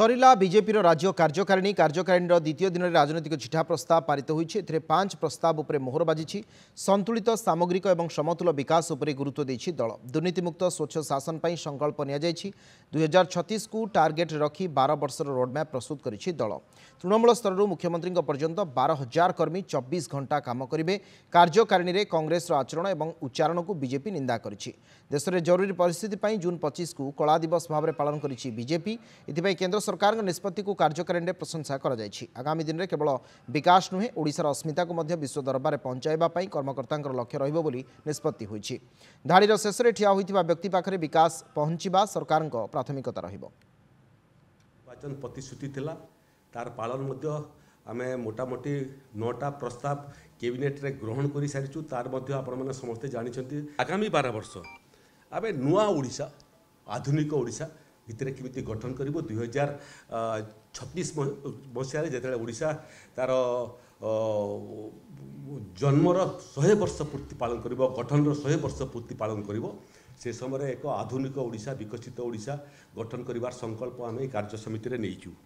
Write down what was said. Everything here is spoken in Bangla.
সরিলা বিজেপির রাজ্য কার্যকারিণী কার্যকারিণীর দ্বিতীয় দিনের রাজনৈতিক চিঠা প্রস্তাব পারিত হয়েছে এতে পাঁচ প্রস্তাব উপরে মোহর বাজিছে সন্তুলিত সামগ্রিক এবং সমতুল বিকাশ উপরে গুরুত্ব দিয়েছে দল দুর্নীতিমুক্ত স্বচ্ছ শাসন পাই সংকল্প নিয়েছে দুই হাজার ছতিশকু টার্গেট রাখি বার বর্ষর রোডম্যাপ প্রস্তুত করেছে দল তৃণমূল স্তরর মুখ্যমন্ত্রী পর্যন্ত বার হাজার কর্মী চব্বিশ ঘণ্টা কাম করবে কার্যকারিণীর কংগ্রেস আচরণ এবং উচ্চারণক বিজেপি নিন্দা করেছে দেশের জরুরি পরিস্থিতি জুন পঁচিশকু কলা দিবস ভাবে পালন করেছে বিজেপি এথিপাই কেন্দ্র ସରକାରଙ୍କ ନିଷ୍ପତ୍ତିକୁ କାର୍ଯ୍ୟକାରିଣୀରେ ପ୍ରଶଂସା କରାଯାଇଛି ଆଗାମୀ ଦିନରେ କେବଳ ବିକାଶ ନୁହେଁ ଓଡ଼ିଶାର ଅସ୍ମିତାକୁ ମଧ୍ୟ ବିଶ୍ୱ ଦରବାରରେ ପହଞ୍ଚାଇବା ପାଇଁ କର୍ମକର୍ତ୍ତାଙ୍କର ଲକ୍ଷ୍ୟ ରହିବ ବୋଲି ନିଷ୍ପତ୍ତି ହୋଇଛି ଧାଡ଼ିର ଶେଷରେ ଠିଆ ହୋଇଥିବା ବ୍ୟକ୍ତି ପାଖରେ ବିକାଶ ପହଞ୍ଚିବା ସରକାରଙ୍କ ପ୍ରାଥମିକତା ରହିବ ନିର୍ବାଚନ ପ୍ରତିଶ୍ରୁତି ଥିଲା ତାର ପାଳନ ମଧ୍ୟ ଆମେ ମୋଟାମୋଟି ନଅଟା ପ୍ରସ୍ତାବ କ୍ୟାବିନେଟ୍ରେ ଗ୍ରହଣ କରିସାରିଛୁ ତାର ମଧ୍ୟ ଆପଣମାନେ ସମସ୍ତେ ଜାଣିଛନ୍ତି ଆଗାମୀ ବାର ବର୍ଷ ଆମେ ନୂଆ ଓଡ଼ିଶା ଆଧୁନିକ ଓଡ଼ିଶା ଭିତରେ କେମିତି ଗଠନ କରିବ ଦୁଇ ହଜାର ଛତିଶ ମସିହାରେ ଯେତେବେଳେ ଓଡ଼ିଶା ତା'ର ଜନ୍ମର ଶହେ ବର୍ଷ ପୂର୍ତ୍ତି ପାଳନ କରିବ ଗଠନର ଶହେ ବର୍ଷ ପୂର୍ତ୍ତି ପାଳନ କରିବ ସେ ସମୟରେ ଏକ ଆଧୁନିକ ଓଡ଼ିଶା ବିକଶିତ ଓଡ଼ିଶା ଗଠନ କରିବାର ସଂକଳ୍ପ ଆମେ କାର୍ଯ୍ୟ ସମିତିରେ ନେଇଛୁ